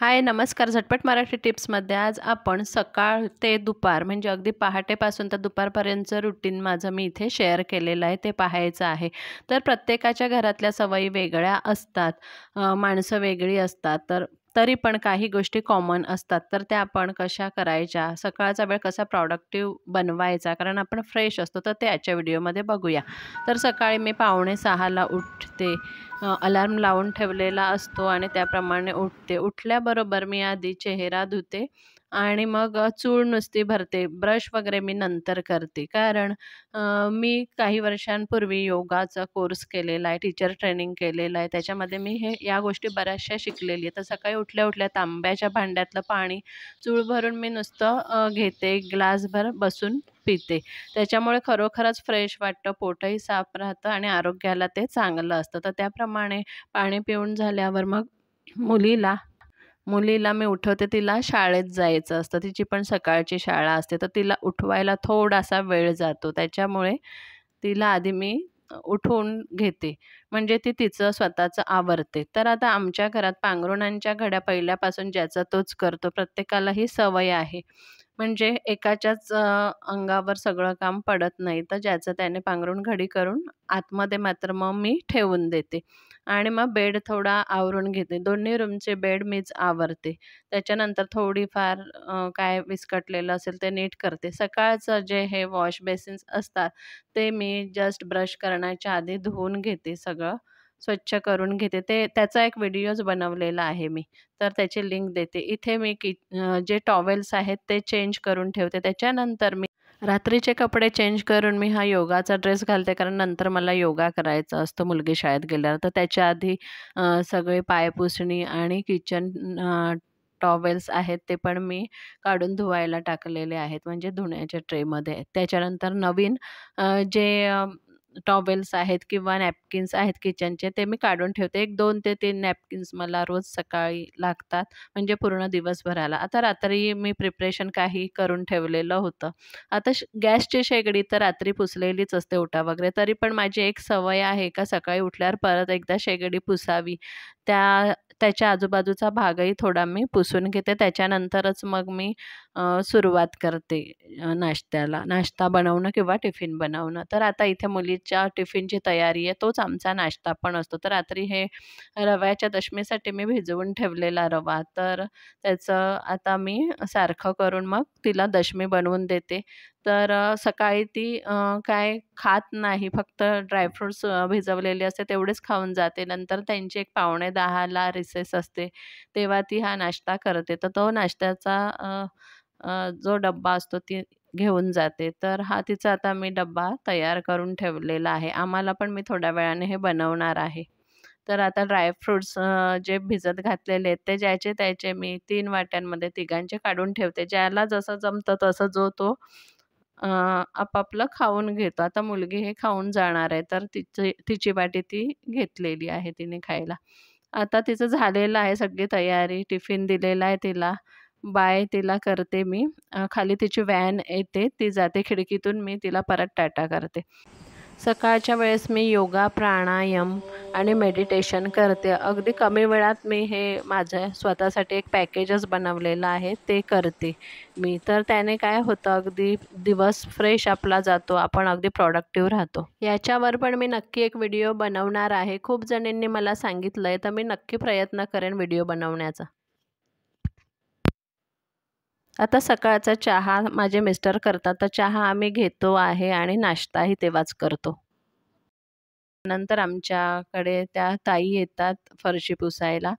हाय नमस्कार झटपट मराठी टिप्समध्ये आज आपण सकाळ ते दुपार म्हणजे अगदी पहाटेपासून तर दुपारपर्यंतचं रुटीन माझं मी इथे शेअर केलेलं आहे ते पाहायचं आहे तर प्रत्येकाच्या घरातल्या सवयी वेगळ्या असतात माणसं वेगळी असतात तर तरी पण काही गोष्टी कॉमन असतात तर त्या आपण कशा करायच्या सकाळचा वेळ कसा प्रॉडक्टिव्ह बनवायचा कारण आपण फ्रेश असतो तर त्याच्या व्हिडिओमध्ये बघूया तर सकाळी मी पावणे सहाला उठते अलार्म लावून ठेवलेला असतो आणि त्याप्रमाणे उठते उठल्याबरोबर मी आधी चेहरा धुते आणि मग चूळ नुसती भरते ब्रश वगैरे मी नंतर करते कारण मी काही वर्षांपूर्वी योगाचा कोर्स केलेला आहे टीचर ट्रेनिंग केलेलं आहे त्याच्यामध्ये मी हे या गोष्टी बऱ्याचशा शिकलेली आहे तर सकाळी उठल्या उठल्या तांब्याच्या भांड्यातलं पाणी चूळ भरून मी नुसतं घेते ग्लासभर बसून पिते त्याच्यामुळे खरोखरच फ्रेश वाटतं पोटही साफ राहतं आणि आरोग्याला ते चांगलं असतं तर त्याप्रमाणे पाणी पिऊन झाल्यावर मग मुलीला मुलीला मी उठवते तिला शाळेत जायचं असतं तिची पण सकाळची शाळा असते तर तिला उठवायला थोडासा वेळ जातो त्याच्यामुळे तिला आधी मी उठवून घेते म्हणजे ती तिचं स्वतःचं आवरते तर आता आमच्या घरात पांघरुणांच्या घड्या पहिल्यापासून ज्याचा तोच करतो प्रत्येकाला ही सवय आहे म्हणजे एकाच्याच अंगावर सगळं काम पडत नाही तर ज्याचं त्याने पांघरून घडी करून आतमध्ये मात्र मग मी ठेवून देते आणि मग बेड थोडा आवरून घेते दोन्ही रूमचे बेड मीच आवरते त्याच्यानंतर थोडीफार काय विस्कटलेलं असेल ते नीट करते सकाळचं जे हे वॉश बेसिन्स असतात ते मी जस्ट ब्रश करण्याच्या आधी धुवून घेते सगळं स्वच्छ करून घेते ते त्याचा एक व्हिडिओज बनवलेला आहे मी तर त्याची लिंक देते इथे मी कि जे टॉवेल्स आहेत ते चेंज करून ठेवते त्याच्यानंतर मी रात्रीचे कपडे चेंज करून मी हा योगाचा ड्रेस घालते कारण नंतर मला योगा करायचा असतो मुलगी शाळेत गेल्यावर तर त्याच्या आधी सगळे पायपुसणी आणि किचन टॉवेल्स आहेत ते पण मी काढून धुवायला टाकलेले आहेत म्हणजे धुण्याच्या ट्रेमध्ये त्याच्यानंतर नवीन जे टॉवेल्स आहेत किंवा नॅपकिन्स आहेत किचनचे ते मी काढून ठेवते एक दोन ते तीन नॅपकिन्स मला रोज सकाळी लागतात म्हणजे पूर्ण दिवसभराला आता रात्री मी प्रिपरेशन काही करून ठेवलेलं होतं आता श गॅसची शेगडी तर रात्री पुसलेलीच असते उठा वगैरे तरी पण माझी एक सवय आहे का सकाळी उठल्यावर परत एकदा शेगडी पुसावी त्या त्याच्या आजूबाजूचा भागही थोडा मी पुसून घेते त्याच्यानंतरच मग मी सुरुवात करते नाश्त्याला नाश्ता बनवणं किंवा टिफिन बनवणं तर आता इथे मुलीच्या टिफिनची तयारी आहे तोच आमचा नाश्ता पण असतो तर रात्री हे रव्याच्या दशमीसाठी मी भिजवून ठेवलेला रवा तर त्याचं आता मी सारखं करून मग तिला दशमी बनवून देते तर सकाळी ती काय खात नाही फक्त ड्रायफ्रूट्स भिजवलेले असते तेवढेच खाऊन जाते नंतर त्यांची एक पावणे दहाला रिसेस असते तेव्हा ती हा नाश्ता करते तर तो नाश्त्याचा जो डब्बा असतो ती घेऊन जाते तर हा तिचा आता मी डब्बा तयार करून ठेवलेला आहे आम्हाला पण मी थोड्या वेळाने हे बनवणार आहे तर आता ड्रायफ्रूट्स जे भिजत घातलेले आहेत ते ज्याचे त्याचे मी तीन वाट्यांमध्ये तिघांचे काढून ठेवते ज्याला जसं जमतं तसं जो तो आपापलं खाऊन घेतो आता मुलगी हे खाऊन जाणार आहे तर तिची तिची वाटी ती घेतलेली आहे तिने खायला आता तिचं झालेलं आहे सगळी तयारी टिफिन दिलेला आहे तिला बाय तिला करते मी खाली तिची व्हॅन येते ती जाते खिडकीतून मी तिला परत टाटा करते सकाळच्या वेळेस मी योगा प्राणायाम आणि मेडिटेशन करते अगदी कमी वेळात मी हे माझ्या स्वतःसाठी एक पॅकेजच बनवलेलं आहे ते करते मी तर त्याने काय होतं अगदी दिवस फ्रेश आपला जातो आपण अगदी प्रॉडक्टिव्ह राहतो याच्यावर पण मी नक्की एक व्हिडिओ बनवणार आहे खूप जणींनी मला सांगितलं आहे तर मी नक्की प्रयत्न करेन व्हिडिओ बनवण्याचा आता सकाळचा चहा माझे मिस्टर करतात तर चहा आम्ही घेतो आहे आणि नाश्ताही तेव्हाच करतो नंतर आमच्याकडे त्या ताई येतात फरशी पुसायला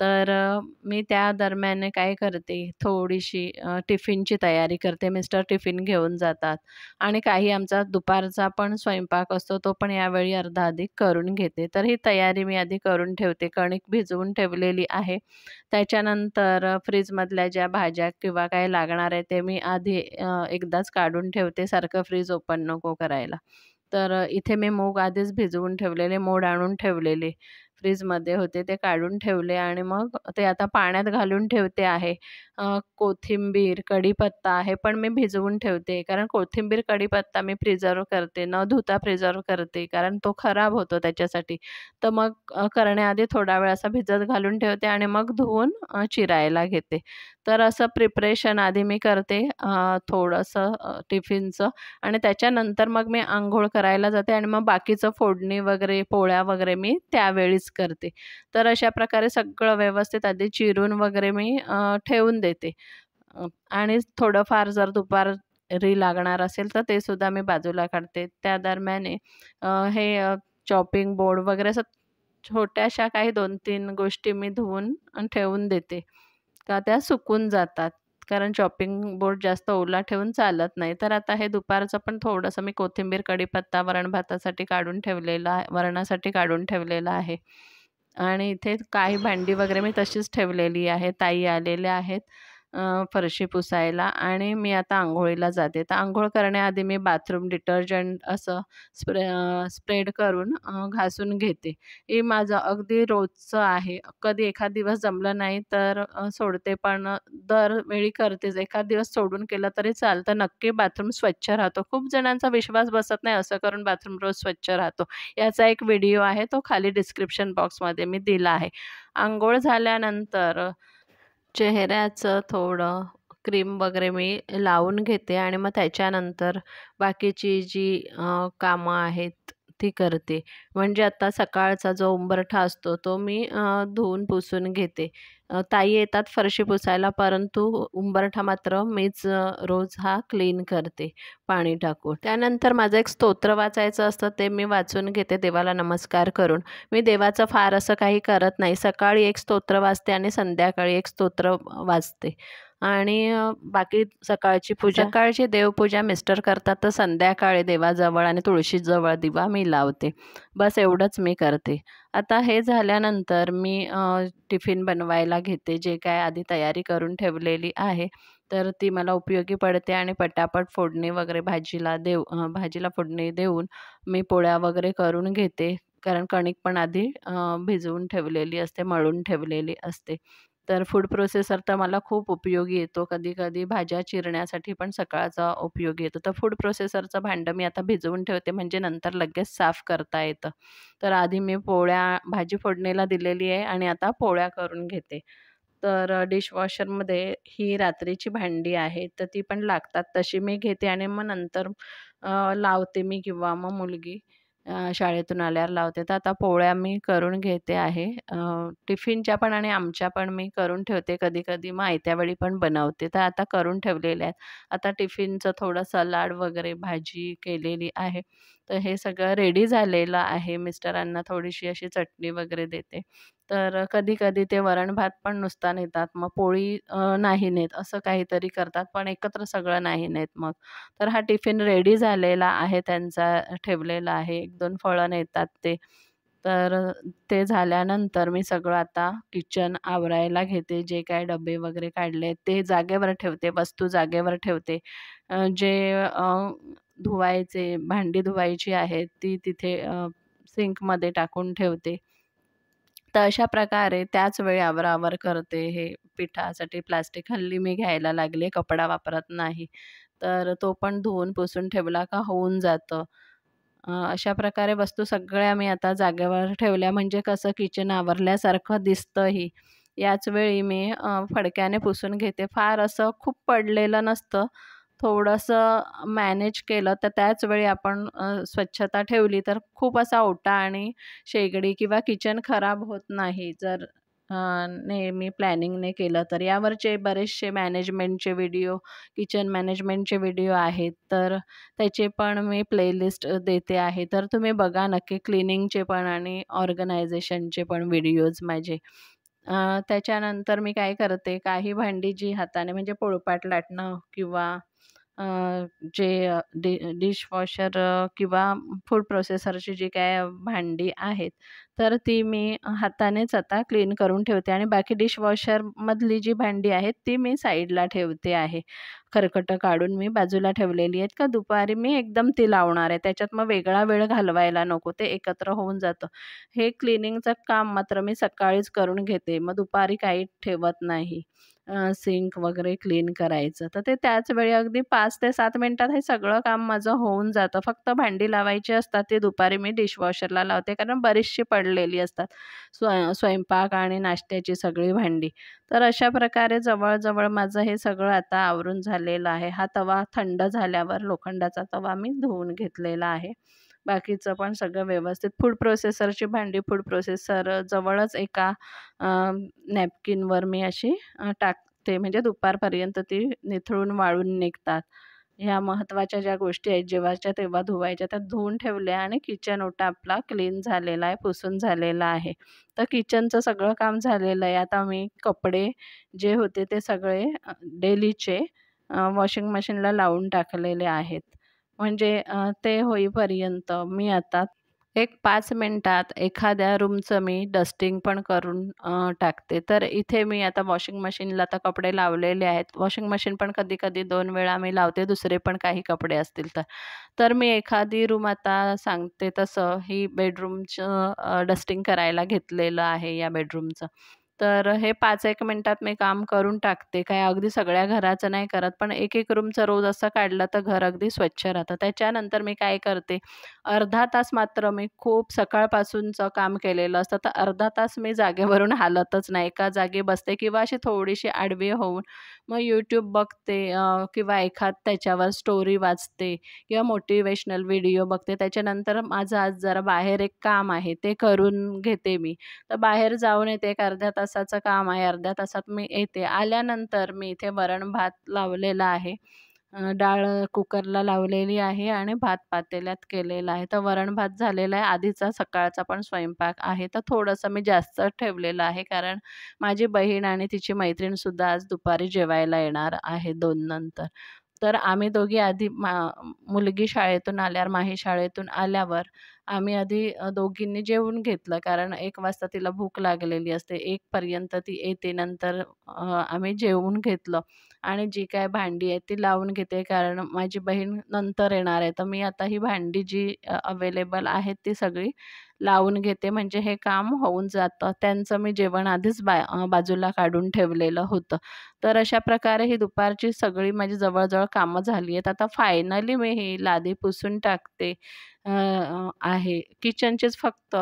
तर मी त्या दरम्यान काय करते थोडीशी टिफिनची तयारी करते मिस्टर टिफिन घेऊन जातात आणि काही आमचा दुपारचा पण स्वयंपाक असतो तो पण यावेळी अर्धा अधिक करून घेते तर ही तयारी मी आधी करून ठेवते कणिक भिजवून ठेवलेली आहे त्याच्यानंतर फ्रीजमधल्या ज्या भाज्या किंवा काय लागणार आहे ते मी आधी एकदाच काढून ठेवते सारखं फ्रीज ओपन नको करायला तर इथे मी मूग आधीच भिजवून ठेवलेले मोड आणून ठेवलेले फ्रीजमध्ये होते ते काढून ठेवले आणि मग ते आता पाण्यात घालून ठेवते आहे कोथिंबीर कढीपत्ता हे पण मी भिजवून ठेवते कारण कोथिंबीर कढीपत्ता मी प्रिझर्व करते न धुता प्रिझर्व करते कारण तो खराब होतो त्याच्यासाठी तर मग करण्याआधी थोडा वेळ असा भिजत घालून ठेवते आणि मग धुवून चिरायला घेते तर असं प्रिपरेशन आधी मी करते थोडंसं टिफिनचं आणि त्याच्यानंतर मग मी आंघोळ करायला जाते आणि मग बाकीचं फोडणी वगैरे पोळ्या वगैरे मी त्यावेळीच करते तर अशा प्रकारे सगळं व्यवस्थित आधी चिरून वगैरे मी ठेवून देते देते आणि थोडंफार जर दुपार री लागणार असेल तर ते सुद्धा मी बाजूला काढते त्या दरम्याने हे चॉपिंग बोर्ड वगैरे असं छोट्याशा काही दोन तीन गोष्टी मी धुवून ठेवून देते का त्या सुकून जातात कारण चॉपिंग बोर्ड जास्त ओला ठेवून चालत नाही तर आता हे दुपारचं पण थोडंसं मी कोथिंबीर कडीपत्ता वरण भातासाठी काढून ठेवलेला वरणासाठी काढून ठेवलेला आहे आणि इथे काही भांडी वगैरे मी तशीच ठेवलेली आहे ताई आलेल्या आहेत फरशी पुसायला आणि मी आता आंघोळीला जाते तर आंघोळ करण्याआधी मी बाथरूम डिटर्जंट असं स्प्रे स्प्रेड करून घासून घेते हे माझं अगदी रोजचं आहे कधी एखाद दिवस जमलं नाही तर सोडते पण दरवेळी करतेच एखाद दिवस सोडून केलं तरी चालतं नक्की बाथरूम स्वच्छ राहतो खूप जणांचा विश्वास बसत नाही असं करून बाथरूम रोज स्वच्छ राहतो याचा एक व्हिडिओ आहे तो खाली डिस्क्रिप्शन बॉक्समध्ये मी दिला आहे आंघोळ झाल्यानंतर चेहऱ्याचं थोडं क्रीम वगैरे मी लावून घेते आणि मग त्याच्यानंतर बाकीची जी कामं आहेत ती करते म्हणजे आता सकाळचा जो उंबरठा असतो तो मी धुवून पुसून घेते ताई येतात फरशी पुसायला परंतु उंबरठा मात्र मीच रोज हा क्लीन करते पाणी टाकून त्यानंतर माझं एक स्तोत्र वाचायचं असतं ते मी वाचून घेते देवाला नमस्कार करून मी देवाचं फार असं काही करत नाही सकाळी एक स्तोत्र वाचते आणि संध्याकाळी एक स्तोत्र वाचते आणि बाकी सकाळची पूजा सकाळची देवपूजा मिस्टर करतात तर संध्याकाळी देवाजवळ आणि तुळशीजवळ दिवा मी लावते बस एवढंच मी करते आता हे झाल्यानंतर मी टिफिन बनवायला घेते जे काय आधी तयारी करून ठेवलेली आहे तर ती मला उपयोगी पडते आणि पटापट फोडणी वगैरे भाजीला देऊ भाजीला फोडणी देऊन मी पोळ्या वगैरे करून घेते कारण कणिक पण आधी भिजवून ठेवलेली असते मळून ठेवलेली असते तर फूड प्रोसेसर तर मला खूप उपयोगी येतो कधी कधी भाज्या चिरण्यासाठी पण सकाळचा उपयोग येतो तर फूड प्रोसेसरचं भांडं मी आता भिजवून ठेवते म्हणजे नंतर लगेच साफ करता येतं तर आधी मी पोळ्या भाजी फोडणीला दिलेली आहे आणि आता पोळ्या करून घेते तर डिशवॉशरमध्ये ही रात्रीची भांडी आहे तर ती पण लागतात तशी मी घेते आणि मग नंतर लावते मी किंवा मग मुलगी शाळेतून आल्यावर लावते तर आता पोळ्या मी करून घेते आहे टिफिनच्या पण आणि आमच्या पण मी करून ठेवते कधी कधी मग आयत्यावेळी पण बनवते तर आता करून ठेवलेल्या आहेत आता टिफिनचं थोडं सलाड वगैरे भाजी केलेली आहे तर हे सगळं रेडी झालेलं आहे मिस्टरांना थोडीशी अशी चटणी वगैरे देते तर कधी कधी ते वरण भात पण नुसता नेतात मग पोळी नाही नेत असं काहीतरी करतात पण एकत्र सगळं नाही नेत मग तर हा टिफिन रेडी झालेला आहे त्यांचा ठेवलेला आहे एक दोन फळं नेतात ते तर ते झाल्यानंतर मी सगळं आता किचन आवरायला घेते जे काय डबे वगैरे काढले ते जागेवर ठेवते वस्तू जागेवर ठेवते जे धुवायचे भांडी धुवायची आहेत ती तिथे सिंकमध्ये टाकून ठेवते तर अशा प्रकारे त्याच वेळी आवर करते हे पिठासाठी प्लास्टिक हल्ली मी घ्यायला लागले कपडा वापरत नाही तर तो पण धुवून पुसून ठेवला का होऊन जातं अशा प्रकारे वस्तू सगळ्या मी आता जागेवर ठेवल्या म्हणजे कसं किचन आवरल्यासारखं दिसतंही याच वेळी मी फडक्याने पुसून घेते फार असं खूप पडलेलं नसतं थोडंसं मॅनेज केलं तर त्याच वेळी आपण स्वच्छता ठेवली तर खूप असा ओटा आणि शेगडी किंवा किचन खराब होत नाही जर नेहमी प्लॅनिंगने केलं तर यावरचे बरेचसे मॅनेजमेंटचे व्हिडिओ किचन मॅनेजमेंटचे व्हिडिओ आहेत तर त्याचे पण मी प्लेलिस्ट देते आहे तर तुम्ही बघा नक्की क्लिनिंगचे पण आणि ऑर्गनायझेशनचे पण व्हिडिओज माझे त्याच्यानंतर मी काय करते काही भांडी जी हाताने म्हणजे पोळपाट लाटणं किंवा जे डि डिशवॉशर किंवा फूड प्रोसेसरची जी काय भांडी आहेत तर ती मी हातानेच आता क्लीन करून ठेवते आणि बाकी डिशवॉशरमधली जी भांडी आहेत ती मी साईडला ठेवते आहे खरकटं काढून मी बाजूला ठेवलेली आहेत का दुपारी मी एकदम ती लावणार आहे त्याच्यात मग वेगळा वेळ घालवायला नको ते एकत्र होऊन जातं हे क्लिनिंगचं काम मात्र मी सकाळीच करून घेते मग दुपारी काही ठेवत नाही सिंक वगैरे क्लीन करायचं तर ते त्याच वेळी अगदी पाच ते सात मिनटात हे सगळं काम माझं होऊन जातं फक्त भांडी लावायची असतात ते दुपारी मी डिशवॉशरला लावते कारण बरीचशी पडली पडलेली असतात स्व स्वयंपाक आणि नाश्त्याची सगळी भांडी तर अशा प्रकारे जवळजवळ माझं हे सगळं आता आवरून झालेलं आहे हा तवा थंड झाल्यावर लोखंडाचा तवा मी धुवून घेतलेला आहे बाकीचं पण सगळं व्यवस्थित फूड प्रोसेसरची भांडी फूड प्रोसेसर जवळच एका नॅपकिनवर मी अशी टाकते म्हणजे दुपारपर्यंत ती निथळून वाळून निघतात ह्या महत्त्वाच्या ज्या गोष्टी आहेत जेव्हाच्या तेव्हा धुवायच्या त्या धुवून ठेवल्या आणि किचन ओटा आपला क्लीन झालेला आहे पुसून झालेला आहे तर किचनचं सगळं काम झालेलं आहे आता मी कपडे जे होते ते सगळे डेलीचे वॉशिंग मशीनला लावून टाकलेले आहेत म्हणजे ते होईपर्यंत मी आता एक पाच मिनटात एखाद्या रूमचं मी डस्टिंग पण करून टाकते तर इथे मी आता वॉशिंग मशीनला आता कपडे लावलेले आहेत वॉशिंग मशीन पण कधी कधी दोन वेळा मी लावते दुसरे पण काही कपडे असतील तर तर मी एखादी रूम आता सांगते तसं ही बेडरूमचं डस्टिंग करायला घेतलेलं आहे या बेडरूमचं तर हे पाच एक मिनटात मी काम करून टाकते काय अगदी सगळ्या घराचं नाही करत पण एक एक रूमचं रोज असं काढलं तर घर अगदी स्वच्छ राहतं त्याच्यानंतर मी काय करते अर्धा तास मात्र मी खूप सकाळपासूनचं काम केलेलं असतं तर अर्धा तास मी जागेवरून हालतच नाही एका जागी बसते किंवा अशी थोडीशी आडवी होऊन मग यूट्यूब बघते किंवा एखाद त्याच्यावर स्टोरी वाचते किंवा मोटिवेशनल व्हिडिओ बघते त्याच्यानंतर माझं आज जरा बाहेर एक काम आहे ते करून घेते मी तर बाहेर जाऊन येते एक अर्ध्या तास तासाचं काम आहे अर्ध्या तासात मी येते आल्यानंतर मी इथे वरण भात लावलेला आहे डाळ कुकरला लावलेली आहे आणि भात पातेल्यात केलेला आहे तर वरण भात झालेला आहे आधीचा सकाळचा पण स्वयंपाक आहे तर थोडंसं मी जास्त ठेवलेलं आहे कारण माझी बहीण आणि तिची मैत्रीणसुद्धा आज दुपारी जेवायला येणार आहे दोन नंतर तर आम्ही दोघी आधी मा मुलगी शाळेतून आल्यावर माही शाळेतून आल्यावर आम्ही आधी दोघींनी जेवून घेतलं कारण एक वाजता तिला भूक लागलेली असते एकपर्यंत ती येते नंतर आम्ही जेवून घेतलं आणि जी काय भांडी आहेत ती लावून घेते कारण माझी बहीण नंतर येणार आहे तर मी आता ही भांडी जी अवेलेबल आहेत ती सगळी लावून घेते म्हणजे हे काम होऊन जातं त्यांचं मी जेवण आधीच बा बाजूला काढून ठेवलेलं होतं तर अशा प्रकारे ही दुपारची सगळी माझी जवळजवळ कामं झाली आहेत आता फायनली मी ही लादी पुसून टाकते आहे किचनचेच फक्त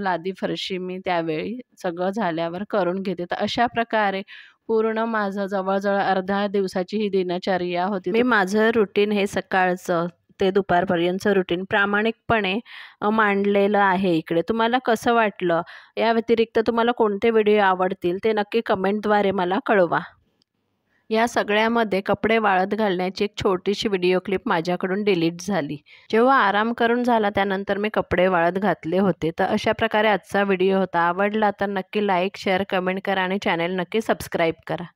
लादी फरशी मी त्यावेळी सगळं झाल्यावर करून घेते तर अशा प्रकारे पूर्ण माझं जवळजवळ अर्धा दिवसाची ही दिनचर्या होती मी माझं रुटीन हे सकाळचं ते दुपारपर्यंतचं रुटीन प्रामाणिकपणे मांडलेलं आहे इकडे तुम्हाला कसं वाटलं या व्यतिरिक्त तुम्हाला कोणते व्हिडिओ आवडतील ते नक्की कमेंटद्वारे मला कळवा या सगळ्यामध्ये कपडे वाळत घालण्याची एक छोटीशी व्हिडिओ क्लिप माझ्याकडून डिलीट झाली जेव्हा आराम करून झाला त्यानंतर मी कपडे वाळत घातले होते तर अशा प्रकारे आजचा व्हिडिओ होता आवडला तर नक्की लाईक शेअर कमेंट करा आणि चॅनेल नक्की सबस्क्राईब करा